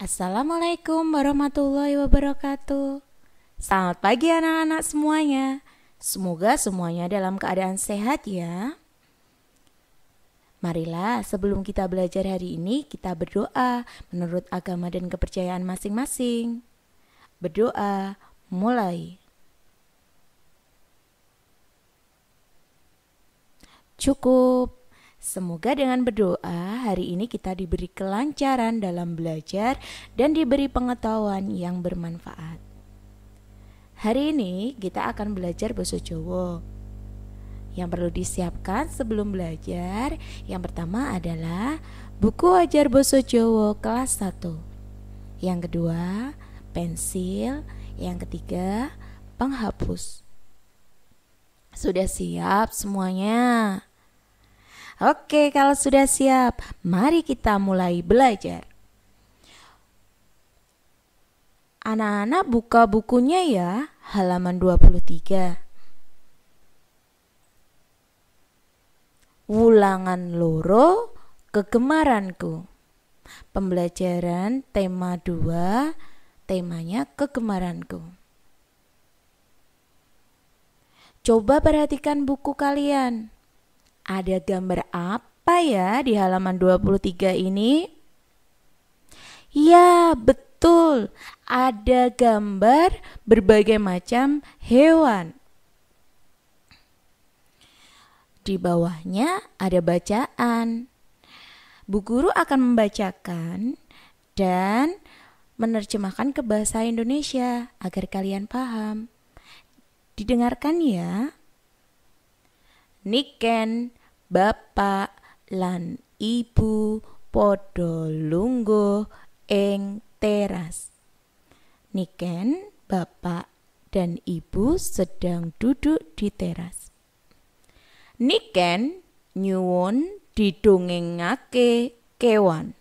Assalamualaikum warahmatullahi wabarakatuh. Selamat pagi anak-anak semuanya. Semoga semuanya dalam keadaan sehat ya. Marilah sebelum kita belajar hari ini kita berdoa menurut agama dan kepercayaan masing-masing. Berdoa mulai. Cukup Semoga dengan berdoa hari ini kita diberi kelancaran dalam belajar dan diberi pengetahuan yang bermanfaat. Hari ini kita akan belajar bahasa Jawa. Yang perlu disiapkan sebelum belajar, yang pertama adalah buku ajar bahasa Jawa kelas 1. Yang kedua, pensil, yang ketiga, penghapus. Sudah siap semuanya? Oke, kalau sudah siap, mari kita mulai belajar. Anak-anak buka bukunya ya, halaman 23. Wulangan loro kegemaranku. Pembelajaran tema 2, temanya kegemaranku. Coba perhatikan buku kalian. Ada gambar apa ya di halaman 23 ini? Ya, betul. Ada gambar berbagai macam hewan. Di bawahnya ada bacaan. Bu guru akan membacakan dan menerjemahkan ke bahasa Indonesia agar kalian paham. Didengarkan ya. Niken bapak lan ibu Podolunggo lungguh ing teras. Niken bapak dan ibu sedang duduk di teras. Niken nyuwun didongengake kewan.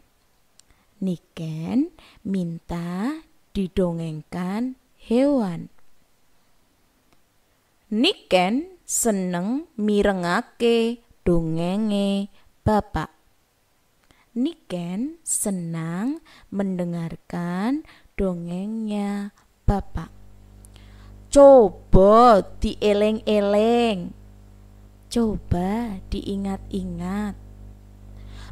Niken minta didongengkan hewan. Niken seneng mirengake dongenge bapak. Niken senang mendengarkan dongengnya bapak. Coba dieleng-eleng. Coba diingat-ingat.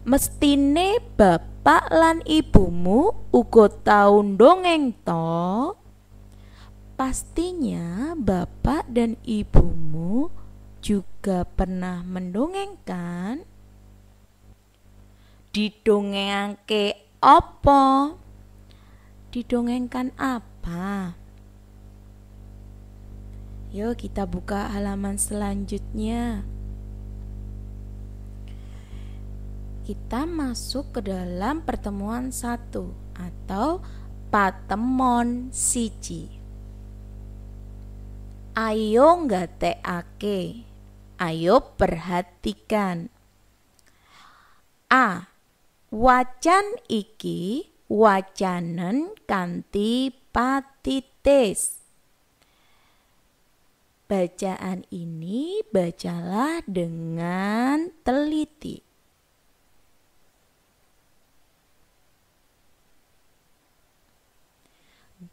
Mestine bapak lan ibumu uga tau dongeng to. Pastinya bapak dan ibumu juga pernah mendongengkan ke opo didongengkan apa yuk kita buka halaman selanjutnya kita masuk ke dalam pertemuan satu atau patemon siji ayo nggak take? Ayo perhatikan. A. Wacan iki wacanen kanti patites. Bacaan ini bacalah dengan teliti.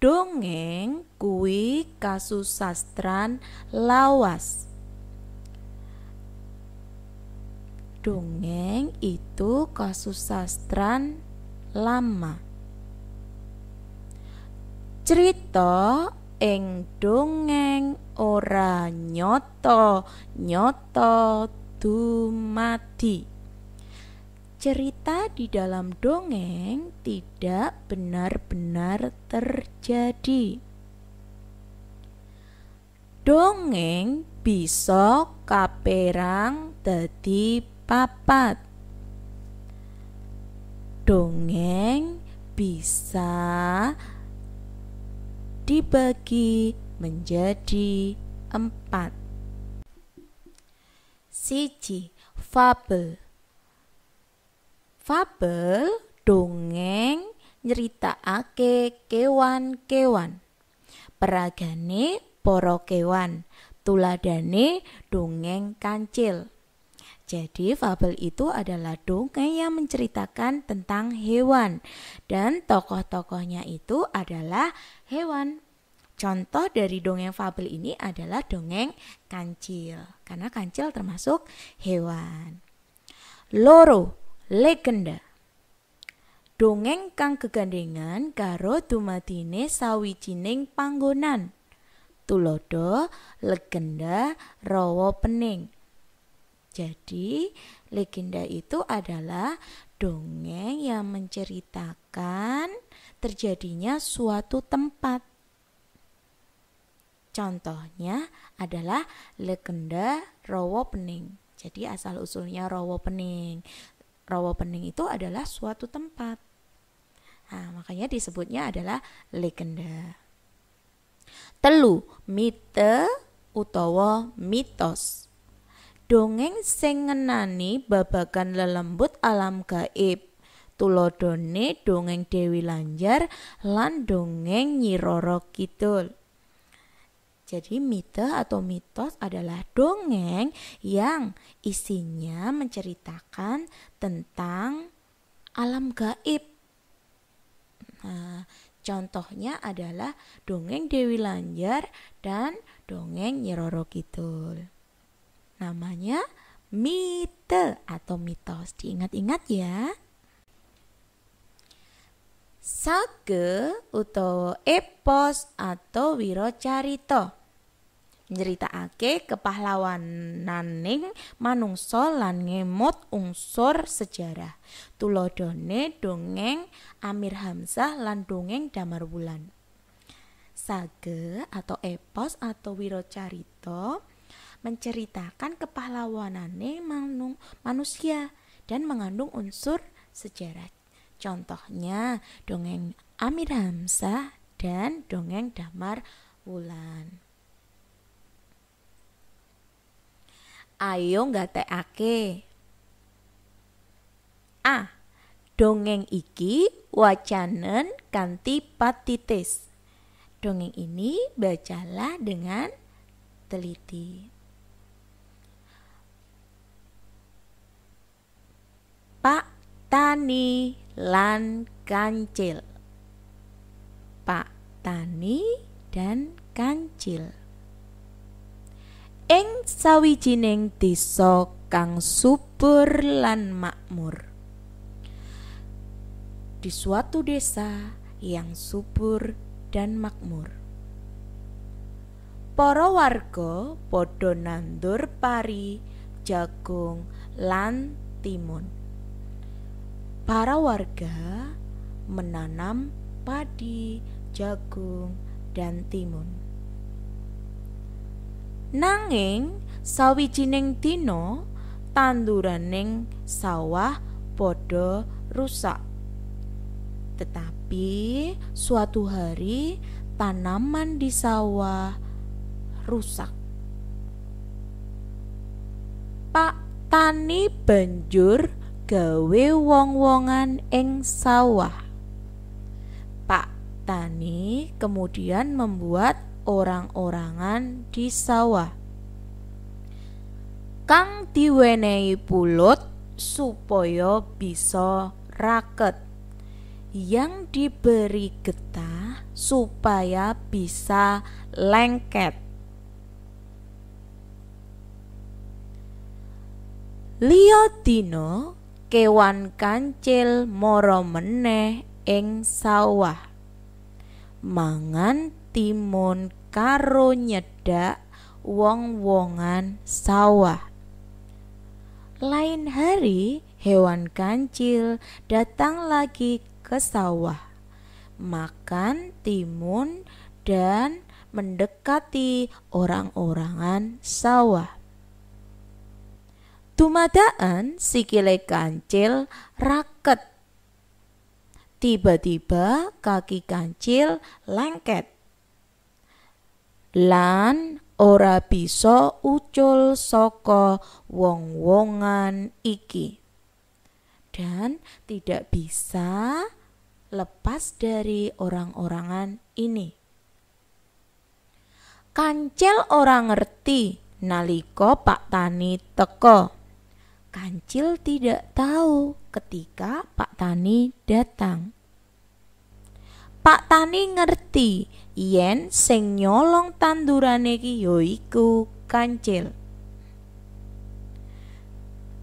Dongeng kui kasus sastran lawas. Dongeng itu kasus sastran lama. Cerita ing dongeng ora nyoto nyoto dumadi. Cerita di dalam dongeng tidak benar-benar terjadi. Dongeng bisa kaperang dadi papat dongeng bisa dibagi menjadi empat siji fabel fabel dongeng nyeritakake kewan-kewan peragane para kewan tuladane dongeng kancil jadi fabel itu adalah dongeng yang menceritakan tentang hewan dan tokoh-tokohnya itu adalah hewan. Contoh dari dongeng fabel ini adalah dongeng kancil karena kancil termasuk hewan. Loro, legenda. Dongeng kang kegandengan karo dumadine sawijining panggonan. Tulodo legenda rawa pening jadi, legenda itu adalah dongeng yang menceritakan terjadinya suatu tempat. Contohnya adalah legenda Rowo Pening. Jadi asal usulnya Rowo Pening. Rowo Pening itu adalah suatu tempat. Nah, makanya disebutnya adalah legenda. Telu, mite utawa mitos. Dongeng sing ngenani babagan lelembut alam gaib. tulodone dongeng Dewi Lanjar lan dongeng Nyi Roro Kidul. Jadi mite atau mitos adalah dongeng yang isinya menceritakan tentang alam gaib. Nah, contohnya adalah dongeng Dewi Lanjar dan dongeng Nyi Roro Kidul. Namanya mite atau mitos. Diingat-ingat ya. Sage utawa epos atau ake Nyeritakake kepahlawananing manungsa lan ngemot unsur sejarah. Tulodone dongeng Amir Hamzah lan dongeng Damarwulan. Sage atau epos atau carito menceritakan kepahlawanane manung, manusia dan mengandung unsur sejarah. Contohnya dongeng Amir Hamzah dan dongeng Damar Wulan. Ayo teake. A. Dongeng iki wacanen kanti patitis. Dongeng ini bacalah dengan teliti. Pak Tani lan Kancil. Pak Tani dan Kancil. Ing sawijining desa kang subur lan makmur. Di suatu desa yang subur dan makmur. Para warga padha nandur pari, jagung, lan timun para warga menanam padi, jagung, dan timun. Nanging sawijining dina tanduraning sawah padha rusak. Tetapi suatu hari tanaman di sawah rusak. Pak Tani banjur gawe wong-wongan ing sawah. Pak Tani kemudian membuat orang-orangan di sawah. Kang diwenei pulut supaya bisa raket. Yang diberi getah supaya bisa lengket. Liotino kewan kancil moro meneh ing sawah mangan timun karo nyedak wong-wongan sawah lain hari hewan kancil datang lagi ke sawah makan timun dan mendekati orang-orangan sawah Dumadaan sikile kancil raket. Tiba-tiba kaki kancil lengket. Lan ora bisa ucul soko wong-wongan iki. Dan tidak bisa lepas dari orang-orangan ini. Kancil orang ngerti naliko Pak Tani teko. Kancil tidak tahu ketika Pak Tani datang. Pak Tani ngerti yen sing nyolong tandurane iki yaiku kancil.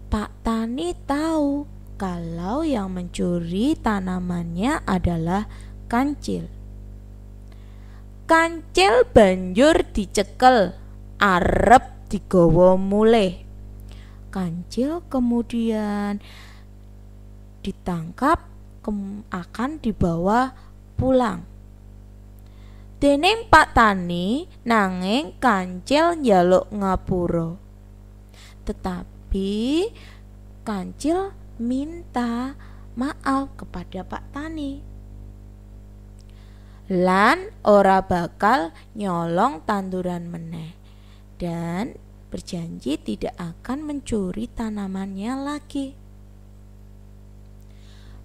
Pak Tani tahu kalau yang mencuri tanamannya adalah kancil. Kancil banjur dicekel, arep digawa mulih kancil kemudian ditangkap kem, akan dibawa pulang. Dening Pak Tani nanging kancil njaluk ngapuro. Tetapi kancil minta maaf kepada Pak Tani. Lan ora bakal nyolong tanduran meneh dan berjanji tidak akan mencuri tanamannya lagi.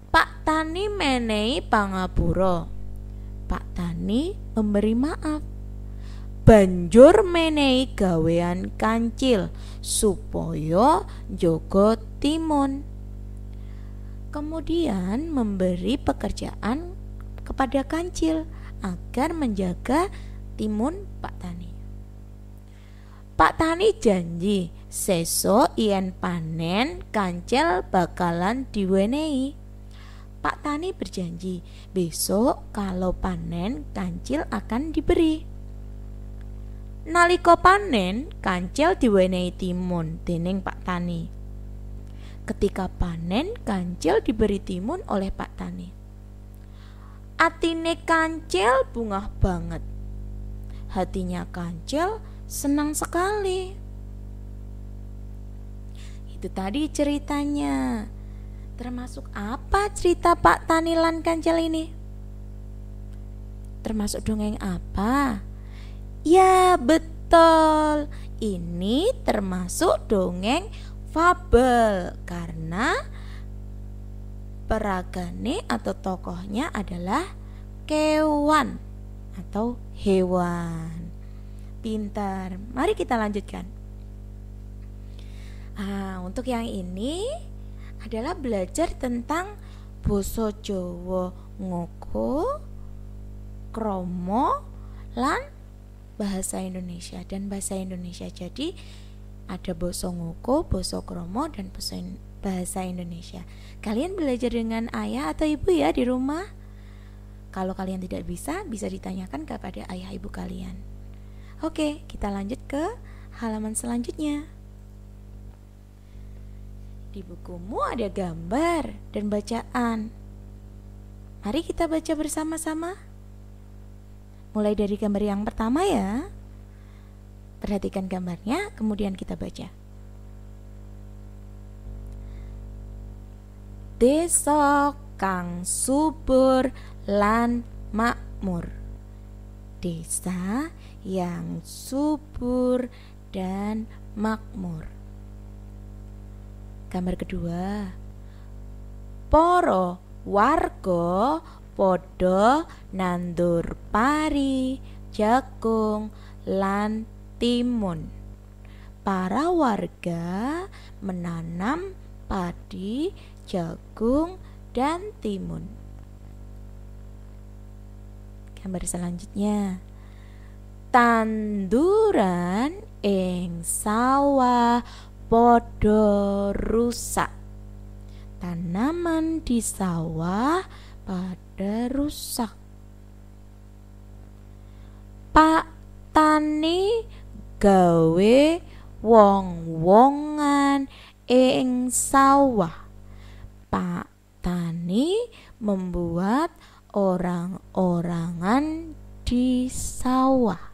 Pak Tani Menei pangapuro. Pak Tani memberi maaf. Banjur Menei gawean kancil Supoyo jogo timun. Kemudian memberi pekerjaan kepada kancil agar menjaga timun Pak Tani. Pak Tani janji seso yen panen kancel bakalan diwenehi. Pak Tani berjanji besok kalau panen kancil akan diberi. Nalika panen kancil diwenehi timun dening Pak Tani. Ketika panen kancil diberi timun oleh Pak Tani. Atine kancil bungah banget. Hatinya kancil senang sekali. Itu tadi ceritanya. Termasuk apa cerita Pak Tanilan Kanjel ini? Termasuk dongeng apa? Ya, betul. Ini termasuk dongeng fabel karena peragane atau tokohnya adalah kewan atau hewan. Pintar. Mari kita lanjutkan. Nah, untuk yang ini adalah belajar tentang boso Jawa ngoko, kromo, lan bahasa Indonesia dan bahasa Indonesia. Jadi ada boso ngoko, boso kromo dan boso in bahasa Indonesia. Kalian belajar dengan ayah atau ibu ya di rumah? Kalau kalian tidak bisa, bisa ditanyakan kepada ayah ibu kalian. Oke, kita lanjut ke halaman selanjutnya. Di bukumu ada gambar dan bacaan. Mari kita baca bersama-sama. Mulai dari gambar yang pertama ya. Perhatikan gambarnya, kemudian kita baca. Desok kang subur lan makmur desa yang subur dan makmur. Gambar kedua. Poro Wargo, podo nandur pari, jagung, lan timun. Para warga menanam padi, jagung, dan timun gambar selanjutnya. Tanduran ing sawah podo rusak. Tanaman di sawah pada rusak. Pak tani gawe wong-wongan ing sawah. Pak tani membuat orang-orangan di sawah.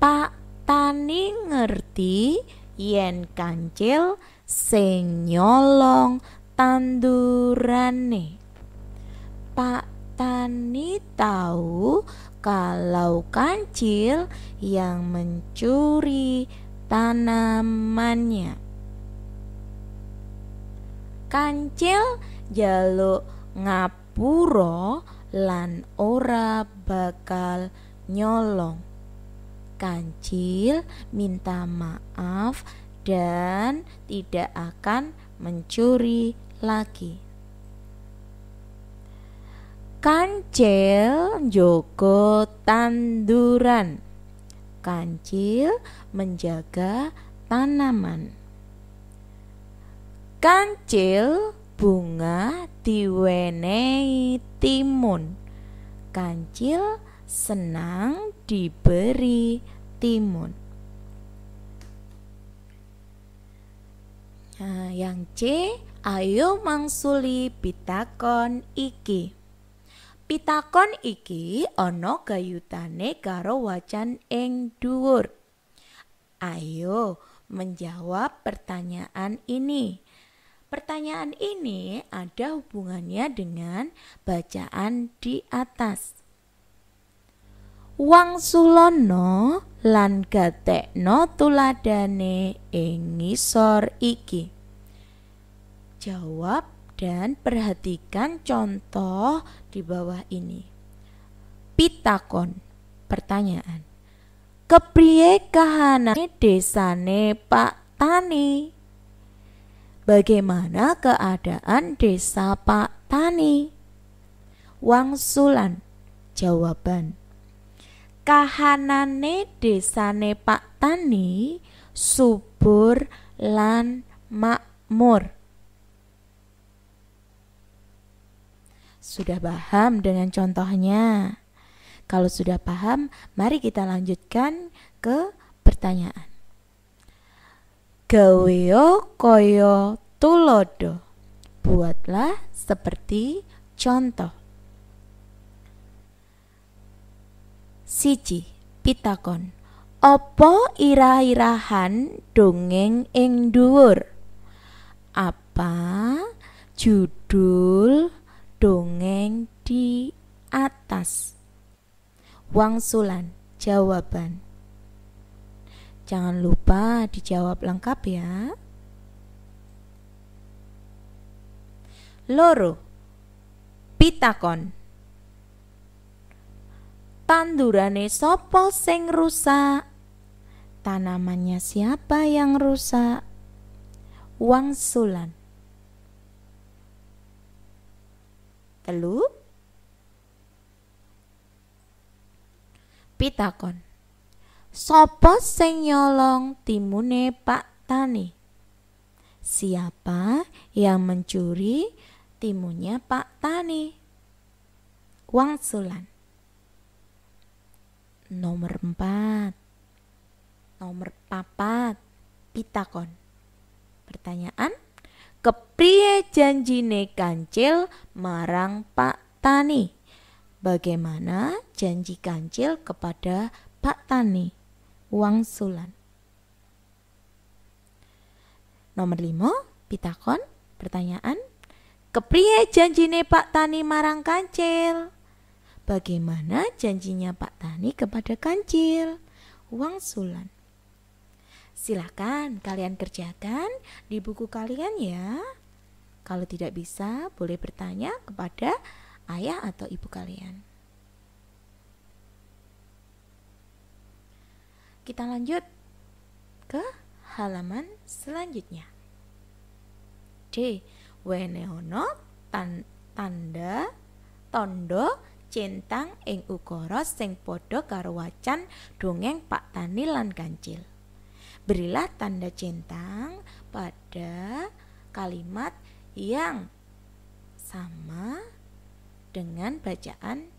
Pak Tani ngerti yen kancil sing nyolong tandurane. Pak Tani tahu kalau kancil yang mencuri tanamannya kancil jaluk ngapuro lan ora bakal nyolong. Kancil minta maaf dan tidak akan mencuri lagi. Kancil joko tanduran. Kancil menjaga tanaman. Kancil bunga diwenehi timun. Kancil senang diberi timun. Nah, yang C, ayo mangsuli pitakon iki. Pitakon iki ono gayutane karo wacan ing dhuwur. Ayo menjawab pertanyaan ini. Pertanyaan ini ada hubungannya dengan bacaan di atas. Wang Sulono lan gatekno tuladane ing ngisor iki. Jawab dan perhatikan contoh di bawah ini. Pitakon, pertanyaan. Kepriye kahanane desane Pak Tani? Bagaimana keadaan desa Pak Tani? Wangsulan Jawaban Kahanane desane Pak Tani subur lan makmur. Sudah paham dengan contohnya? Kalau sudah paham, mari kita lanjutkan ke pertanyaan. Gaweo koyo tulodo. Buatlah seperti contoh. Siji, pitakon. Opo irah-irahan dongeng ing dhuwur? Apa judul dongeng di atas? Wangsulan jawaban. Jangan lupa dijawab lengkap ya. Loro Pitakon Tandurane sopo sing rusak? Tanamannya siapa yang rusak? Wangsulan Telu Pitakon Sopo sing nyolong timune Pak Tani? Siapa yang mencuri timunnya Pak Tani? Wang Sulan Nomor 4 Nomor papat Pitakon Pertanyaan Kepriye janjine kancil marang Pak Tani? Bagaimana janji kancil kepada Pak Tani? wangsulan. Nomor lima pitakon, pertanyaan. Kepriye janjine Pak Tani marang kancil? Bagaimana janjinya Pak Tani kepada kancil? Wangsulan. Silahkan kalian kerjakan di buku kalian ya. Kalau tidak bisa, boleh bertanya kepada ayah atau ibu kalian. Kita lanjut ke halaman selanjutnya. D. Weneono tan tanda tondo centang ing ukara sing padha karo wacan dongeng Pak Tani lan Kancil. Berilah tanda centang pada kalimat yang sama dengan bacaan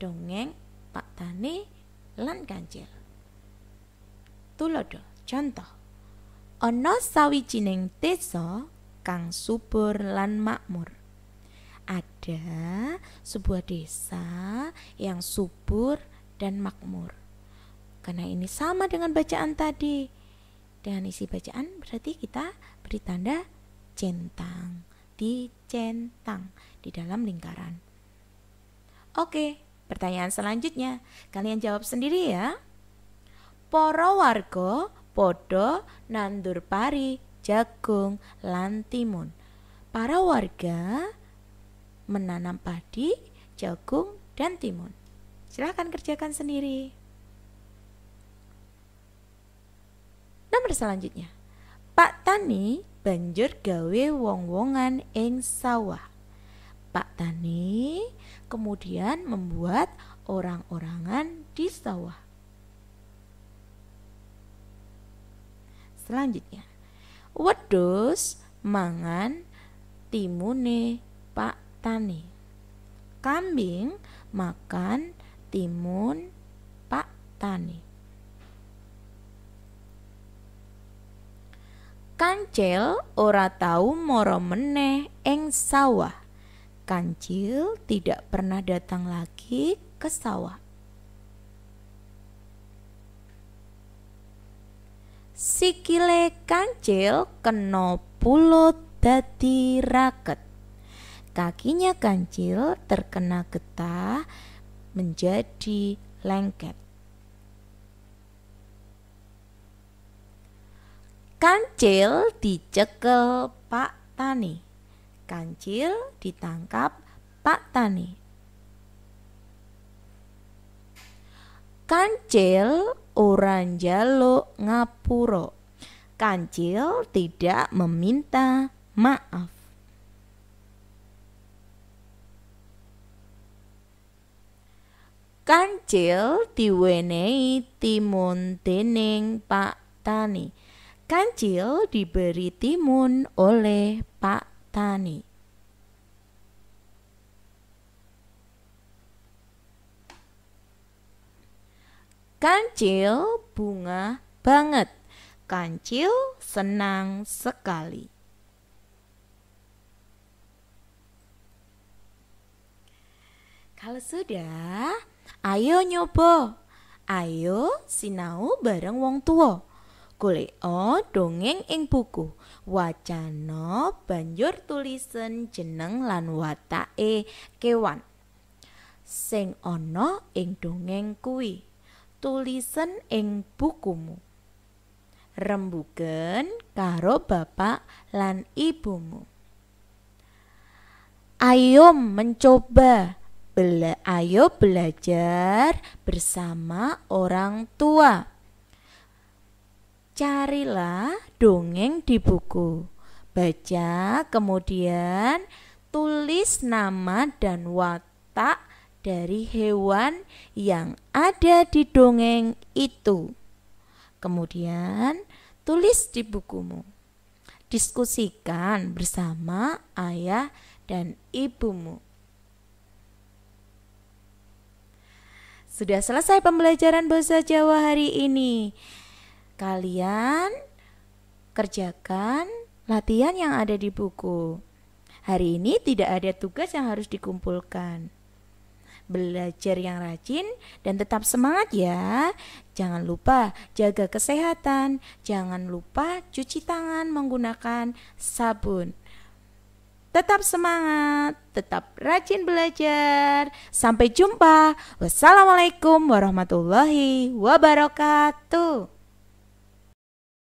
dongeng Pak Tani lan Kancil. Tuladha. Contoh. Ana sawijining desa kang subur lan makmur. Ada sebuah desa yang subur dan makmur. Karena ini sama dengan bacaan tadi. Dengan isi bacaan berarti kita beri tanda centang, di centang di dalam lingkaran. Oke, pertanyaan selanjutnya. Kalian jawab sendiri ya. Para warga padha nandur pari, jagung, lan timun. Para warga menanam padi, jagung, dan timun. Silahkan kerjakan sendiri. Nomor selanjutnya. Pak Tani banjur gawe wong-wongan ing sawah. Pak Tani kemudian membuat orang-orangan di sawah. selanjutnya. Wedus mangan timune Pak Tani. Kambing makan timun Pak Tani. Kancil ora tahu moro meneh eng sawah. Kancil tidak pernah datang lagi ke sawah. sikile kancil kena pulut dadi raket. Kakinya kancil terkena getah menjadi lengket. Kancil dicekel Pak Tani. Kancil ditangkap Pak Tani. Kancil Orang jalo ngapuro. Kancil tidak meminta maaf. Kancil diwenei timun dening Pak Tani. Kancil diberi timun oleh Pak Tani. Kancil bunga banget. Kancil senang sekali. Kalau sudah, ayo nyoba. Ayo sinau bareng wong tua. o oh dongeng ing buku. Wacana banjur tulisen jeneng lan watake kewan. Sing ana ing dongeng kuwi tulisen ing bukumu. Rembugen karo bapak lan ibumu. Ayo mencoba. Bela, ayo belajar bersama orang tua. Carilah dongeng di buku. Baca kemudian tulis nama dan watak dari hewan yang ada di dongeng itu. Kemudian tulis di bukumu. Diskusikan bersama ayah dan ibumu. Sudah selesai pembelajaran bahasa Jawa hari ini. Kalian kerjakan latihan yang ada di buku. Hari ini tidak ada tugas yang harus dikumpulkan belajar yang rajin dan tetap semangat ya. Jangan lupa jaga kesehatan, jangan lupa cuci tangan menggunakan sabun. Tetap semangat, tetap rajin belajar. Sampai jumpa. Wassalamualaikum warahmatullahi wabarakatuh.